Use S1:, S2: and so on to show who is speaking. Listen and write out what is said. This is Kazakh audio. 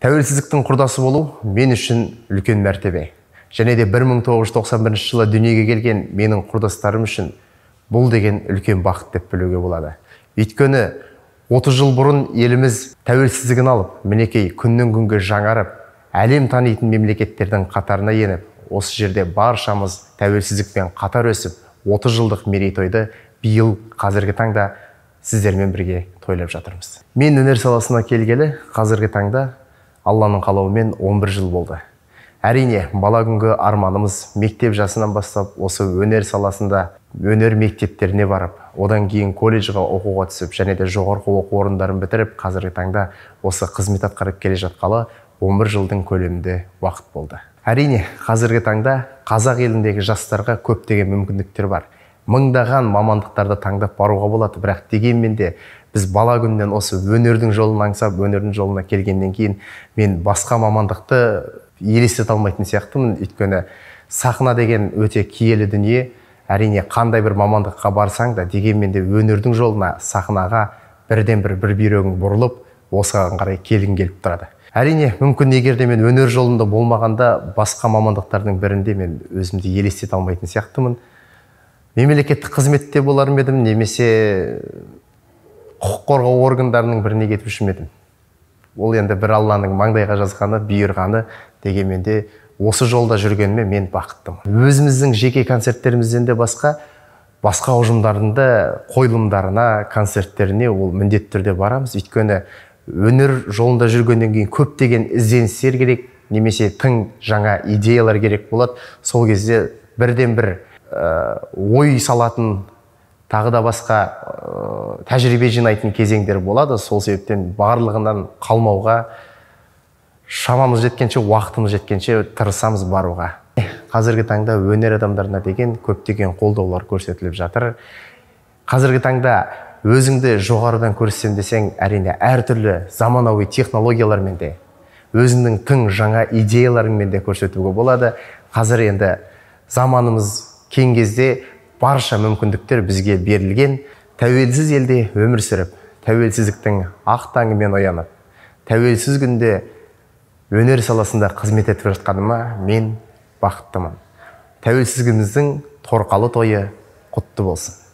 S1: тәуелсіздіктің құрдасы болу мен үшін үлкен мәртебе және де 1991 жылы дүниеге келген менің құрдастарым үшін бұл деген үлкен бақыт деп білуге болады өйткені 30 жыл бұрын еліміз тәуелсіздігін алып мінекей күннен күнге жаңарып әлем танитын мемлекеттердің қатарына еніп осы жерде баршамыз тәуелсіздікпен қатар өсіп 30 жылдық мерейтойды биыл қазіргі таңда сіздермен бірге тойлап жатырмыз мен өнер саласына келгелі қазіргі таңда алланың қалауымен 11 жыл болды әрине бала күнгі арманымыз мектеп жасынан бастап осы өнер саласында өнер мектептеріне барып одан кейін колледжға оқуға түсіп және де жоғарғы оқу орындарын бітіріп қазіргі таңда осы қызмет атқарып келе жатқалы 11 жылдың көлемінде уақыт болды әрине қазіргі таңда қазақ еліндегі жастарға көптеген мүмкіндіктер бар мыңдаған мамандықтарды таңдап баруға болады бірақ дегенмен де біз бала күннен осы өнердің жолын аңсап өнердің жолына келгеннен кейін мен басқа мамандықты елестете алмайтын сияқтымын өйткені сахна деген өте киелі дүние әрине қандай бір мамандыққа барсаң да дегенмен де өнердің жолына сахнаға бірден бір бір бүйрегің бұрылып осыған қарай келгің келіп тұрады әрине мүмкін егер де мен өнер жолында болмағанда басқа мамандықтардың бірінде мен өзімді елестете алмайтын сияқтымын мемлекеттік қызметте болар ма едім немесе э, құқық қорғау органдарының біріне кетуші ме ол енді бір алланың маңдайға жазғаны бұйырғаны дегенмен де осы жолда жүргеніме мен бақыттымын өзіміздің жеке концерттерімізден де басқа басқа ұжымдардың да қойылымдарына концерттеріне ол міндетті түрде барамыз өйткені өнер жолында жүргеннен кейін көптеген ізденістер керек немесе тың жаңа идеялар керек болады сол кезде бірден бір Э, ой салатын тағы да басқа ә, тәжірибе жинайтын кезеңдер болады сол себептен барлығынан қалмауға шамамыз жеткенше уақытымыз жеткенше тырысамыз баруға қазіргі таңда өнер адамдарына деген көптеген қолдаулар көрсетіліп жатыр қазіргі таңда өзіңді жоғарыдан көрсетем десең әрине әртүрлі заманауи технологиялармен де өзіңнің тың жаңа идеяларыңмен де көрсетуге болады қазір енді заманымыз кең кезде барша мүмкіндіктер бізге берілген тәуелсіз елде өмір сүріп тәуелсіздіктің ақ таңымен оянып тәуелсіз күнде өнер саласында қызмет етіп жатқаныма мен бақыттымын тәуелсіздігіміздің торқалы тойы құтты болсын